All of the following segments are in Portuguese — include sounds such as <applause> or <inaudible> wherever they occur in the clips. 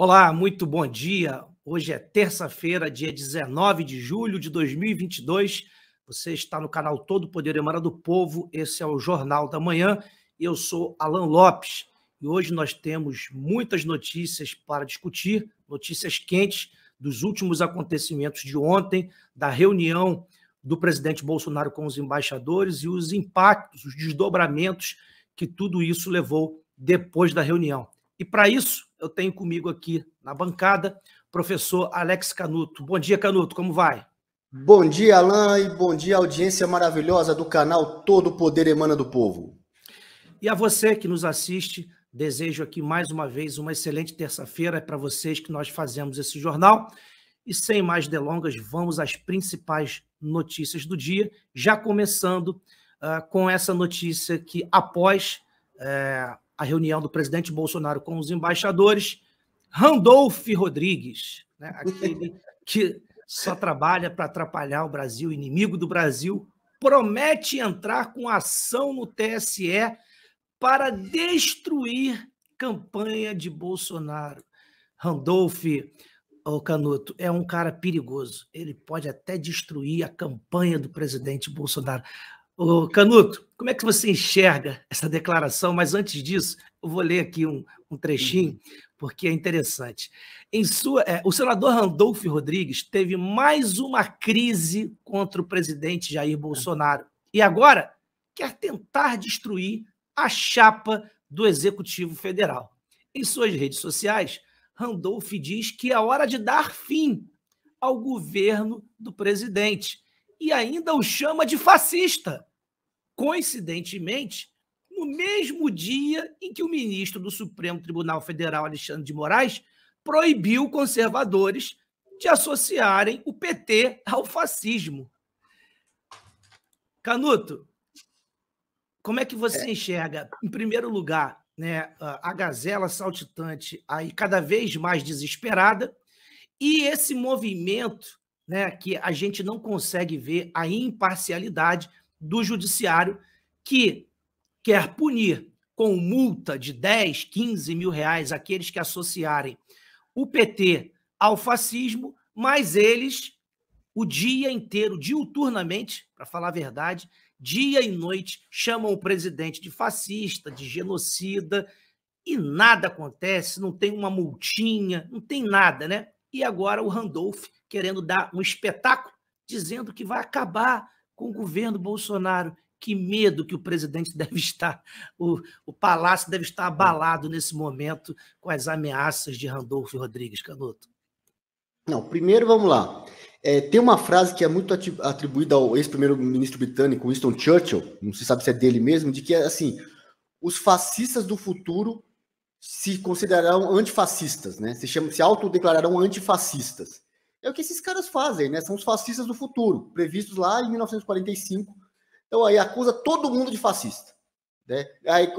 Olá, muito bom dia. Hoje é terça-feira, dia 19 de julho de 2022. Você está no canal Todo Poder Emana do Povo. Esse é o Jornal da Manhã. Eu sou Alan Lopes e hoje nós temos muitas notícias para discutir, notícias quentes dos últimos acontecimentos de ontem, da reunião do presidente Bolsonaro com os embaixadores e os impactos, os desdobramentos que tudo isso levou depois da reunião. E para isso, eu tenho comigo aqui na bancada professor Alex Canuto. Bom dia, Canuto, como vai? Bom dia, Alain, e bom dia, audiência maravilhosa do canal Todo Poder Emana do Povo. E a você que nos assiste, desejo aqui mais uma vez uma excelente terça-feira para vocês que nós fazemos esse jornal. E sem mais delongas, vamos às principais notícias do dia, já começando uh, com essa notícia que após. Uh, a reunião do presidente Bolsonaro com os embaixadores, Randolph Rodrigues, né? aquele que só trabalha para atrapalhar o Brasil, inimigo do Brasil, promete entrar com ação no TSE para destruir campanha de Bolsonaro. Randolph o Canuto é um cara perigoso. Ele pode até destruir a campanha do presidente Bolsonaro. Ô, Canuto, como é que você enxerga essa declaração? Mas antes disso, eu vou ler aqui um, um trechinho, uhum. porque é interessante. Em sua, é, o senador Randolfo Rodrigues teve mais uma crise contra o presidente Jair Bolsonaro. E agora quer tentar destruir a chapa do Executivo Federal. Em suas redes sociais, Randolph diz que é hora de dar fim ao governo do presidente e ainda o chama de fascista coincidentemente, no mesmo dia em que o ministro do Supremo Tribunal Federal, Alexandre de Moraes, proibiu conservadores de associarem o PT ao fascismo. Canuto, como é que você é. enxerga, em primeiro lugar, né, a gazela saltitante aí cada vez mais desesperada e esse movimento né, que a gente não consegue ver a imparcialidade do judiciário que quer punir com multa de 10, 15 mil reais aqueles que associarem o PT ao fascismo, mas eles, o dia inteiro, diuturnamente, para falar a verdade, dia e noite, chamam o presidente de fascista, de genocida, e nada acontece, não tem uma multinha, não tem nada, né? E agora o Randolph querendo dar um espetáculo, dizendo que vai acabar com o governo Bolsonaro. Que medo que o presidente <laughs> deve estar, o, o palácio deve estar abalado nesse momento com as ameaças de Randolfo Rodrigues Canuto. Não, primeiro vamos lá. É, tem uma frase que é muito atribuída ao ex-primeiro-ministro britânico Winston Churchill, não se sabe se é dele mesmo, de que é assim: os fascistas do futuro se considerarão antifascistas, né? Se, se autodeclararão antifascistas. É o que esses caras fazem, né? São os fascistas do futuro, previstos lá em 1945. Então aí acusa todo mundo de fascista. Né? Aí,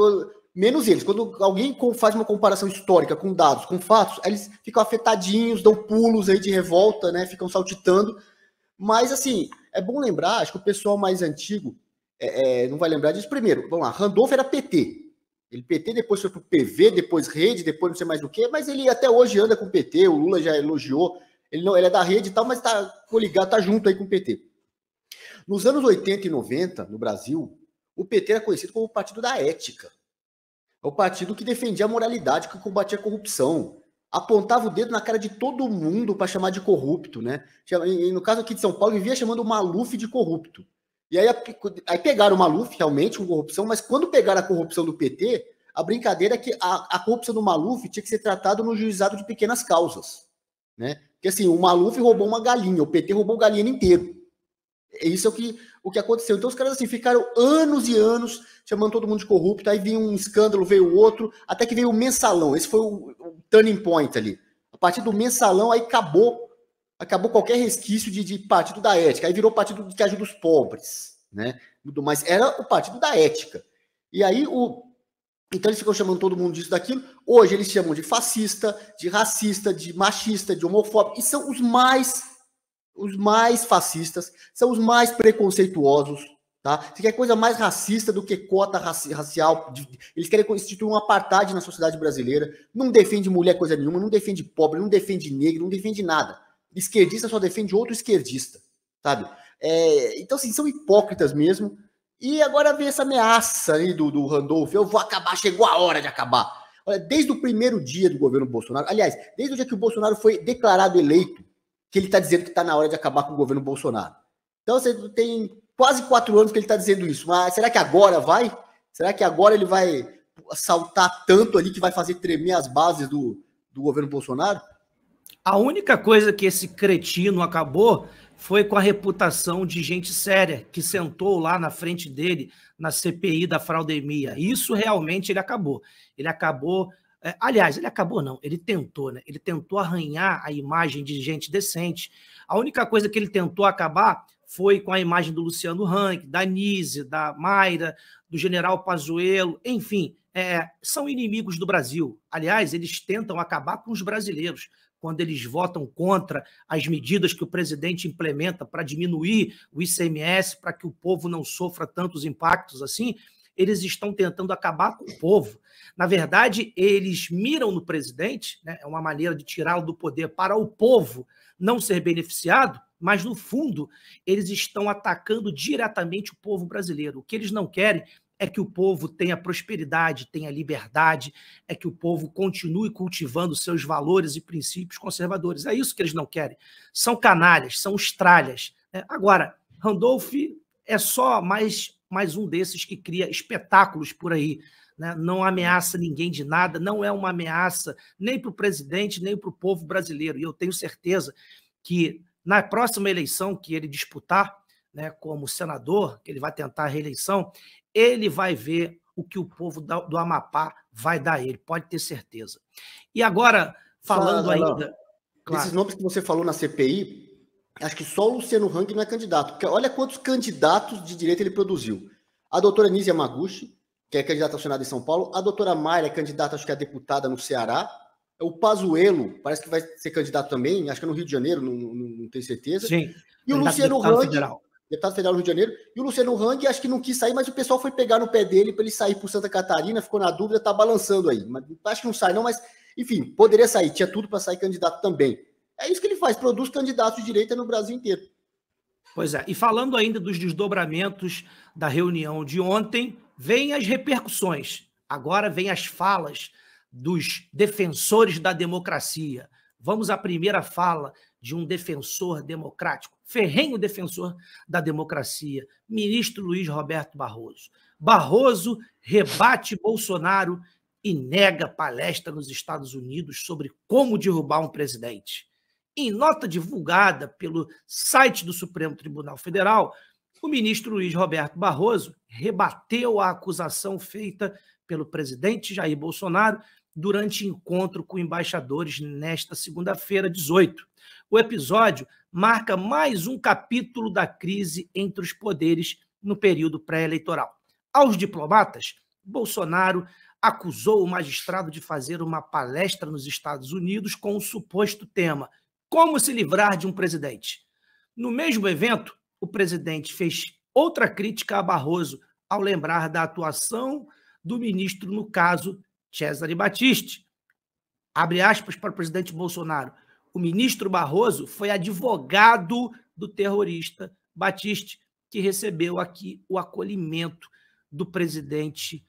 menos eles. Quando alguém faz uma comparação histórica com dados, com fatos, eles ficam afetadinhos, dão pulos aí de revolta, né? Ficam saltitando. Mas assim, é bom lembrar, acho que o pessoal mais antigo é, é, não vai lembrar disso. Primeiro, vamos lá, Randolph era PT. Ele PT depois foi pro PV, depois rede, depois não sei mais o que, mas ele até hoje anda com o PT, o Lula já elogiou ele, não, ele é da rede e tal, mas está coligado, tá junto aí com o PT. Nos anos 80 e 90, no Brasil, o PT era conhecido como o Partido da Ética. É o partido que defendia a moralidade, que combatia a corrupção, apontava o dedo na cara de todo mundo para chamar de corrupto, né? No caso aqui de São Paulo, vivia chamando o Maluf de corrupto. E aí, aí pegaram o Maluf, realmente, com corrupção, mas quando pegaram a corrupção do PT, a brincadeira é que a, a corrupção do Maluf tinha que ser tratada no juizado de pequenas causas, né? que assim, o Maluf roubou uma galinha, o PT roubou o galinheiro inteiro. É isso é o que, o que aconteceu. Então os caras assim ficaram anos e anos chamando todo mundo de corrupto, aí vinha um escândalo, veio outro, até que veio o mensalão. Esse foi o, o turning point ali. A partir do mensalão aí acabou, acabou qualquer resquício de, de partido da ética. Aí virou partido que ajuda os pobres, né? Mas era o partido da ética. E aí o então eles ficam chamando todo mundo disso, daquilo. Hoje eles chamam de fascista, de racista, de machista, de homofóbico. E são os mais, os mais fascistas, são os mais preconceituosos. Tá? Você quer é coisa mais racista do que cota raci racial. Eles querem instituir um apartheid na sociedade brasileira. Não defende mulher coisa nenhuma, não defende pobre, não defende negro, não defende nada. Esquerdista só defende outro esquerdista, sabe? É, então, assim, são hipócritas mesmo. E agora vem essa ameaça aí do, do Randolph: eu vou acabar, chegou a hora de acabar. Olha, desde o primeiro dia do governo Bolsonaro, aliás, desde o dia que o Bolsonaro foi declarado eleito, que ele está dizendo que está na hora de acabar com o governo Bolsonaro. Então você tem quase quatro anos que ele está dizendo isso, mas será que agora vai? Será que agora ele vai saltar tanto ali que vai fazer tremer as bases do, do governo Bolsonaro? A única coisa que esse cretino acabou foi com a reputação de gente séria que sentou lá na frente dele na CPI da fraudemia. Isso realmente ele acabou. Ele acabou. É, aliás, ele acabou não, ele tentou, né? Ele tentou arranhar a imagem de gente decente. A única coisa que ele tentou acabar foi com a imagem do Luciano Rank, da Nise, da Mayra, do general Pazuello, enfim, é, são inimigos do Brasil. Aliás, eles tentam acabar com os brasileiros quando eles votam contra as medidas que o presidente implementa para diminuir o ICMS, para que o povo não sofra tantos impactos assim. Eles estão tentando acabar com o povo. Na verdade, eles miram no presidente, né, é uma maneira de tirá-lo do poder para o povo não ser beneficiado, mas no fundo eles estão atacando diretamente o povo brasileiro. O que eles não querem é que o povo tenha prosperidade, tenha liberdade, é que o povo continue cultivando seus valores e princípios conservadores. É isso que eles não querem. São canalhas, são estralhas. Né? Agora, Randolph é só mais, mais um desses que cria espetáculos por aí. Né? Não ameaça ninguém de nada, não é uma ameaça nem para o presidente, nem para o povo brasileiro. E eu tenho certeza que na próxima eleição que ele disputar, né, como senador, que ele vai tentar a reeleição, ele vai ver o que o povo do Amapá vai dar a ele, pode ter certeza. E agora, falando Fala, ainda. Claro. Esses nomes que você falou na CPI, acho que só o Luciano Hang não é candidato, porque olha quantos candidatos de direita ele produziu. A doutora Nízia Maguchi, que é candidata ao Senado em São Paulo, a doutora Mayra é candidata, acho que é deputada no Ceará, o Pazuello parece que vai ser candidato também, acho que é no Rio de Janeiro, não, não, não tenho certeza. Sim. E o Luciano Hang, federal deputado tá federal do Rio de Janeiro, e o Luciano Hang acho que não quis sair, mas o pessoal foi pegar no pé dele para ele sair por Santa Catarina, ficou na dúvida, tá balançando aí. Mas, acho que não sai, não, mas, enfim, poderia sair, tinha tudo para sair candidato também. É isso que ele faz, produz candidatos de direita no Brasil inteiro. Pois é, e falando ainda dos desdobramentos da reunião de ontem, vem as repercussões. Agora vem as falas dos defensores da democracia. Vamos à primeira fala de um defensor democrático, ferrenho defensor da democracia, ministro Luiz Roberto Barroso. Barroso rebate Bolsonaro e nega palestra nos Estados Unidos sobre como derrubar um presidente. Em nota divulgada pelo site do Supremo Tribunal Federal, o ministro Luiz Roberto Barroso rebateu a acusação feita pelo presidente Jair Bolsonaro durante encontro com embaixadores nesta segunda-feira, 18 o episódio marca mais um capítulo da crise entre os poderes no período pré-eleitoral. Aos diplomatas, Bolsonaro acusou o magistrado de fazer uma palestra nos Estados Unidos com o suposto tema: como se livrar de um presidente. No mesmo evento, o presidente fez outra crítica a Barroso ao lembrar da atuação do ministro no caso Cesare Battisti. Abre aspas para o presidente Bolsonaro o ministro Barroso foi advogado do terrorista Batiste, que recebeu aqui o acolhimento do presidente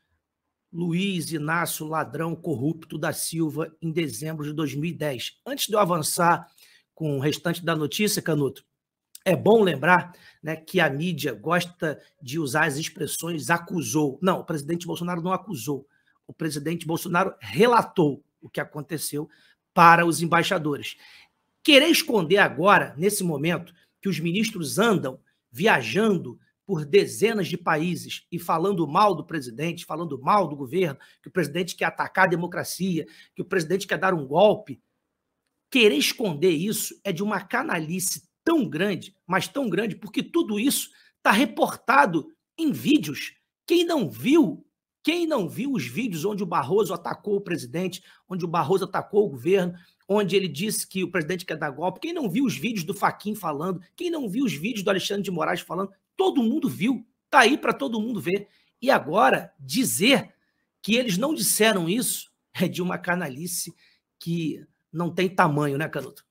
Luiz Inácio Ladrão Corrupto da Silva em dezembro de 2010. Antes de eu avançar com o restante da notícia, Canuto, é bom lembrar né, que a mídia gosta de usar as expressões acusou. Não, o presidente Bolsonaro não acusou. O presidente Bolsonaro relatou o que aconteceu para os embaixadores. Querer esconder agora, nesse momento, que os ministros andam viajando por dezenas de países e falando mal do presidente, falando mal do governo, que o presidente quer atacar a democracia, que o presidente quer dar um golpe. Querer esconder isso é de uma canalice tão grande, mas tão grande, porque tudo isso está reportado em vídeos. Quem não viu quem não viu os vídeos onde o Barroso atacou o presidente, onde o Barroso atacou o governo, onde ele disse que o presidente quer dar golpe? Quem não viu os vídeos do Faquin falando? Quem não viu os vídeos do Alexandre de Moraes falando? Todo mundo viu. Tá aí para todo mundo ver. E agora dizer que eles não disseram isso é de uma canalice que não tem tamanho, né, Canuto?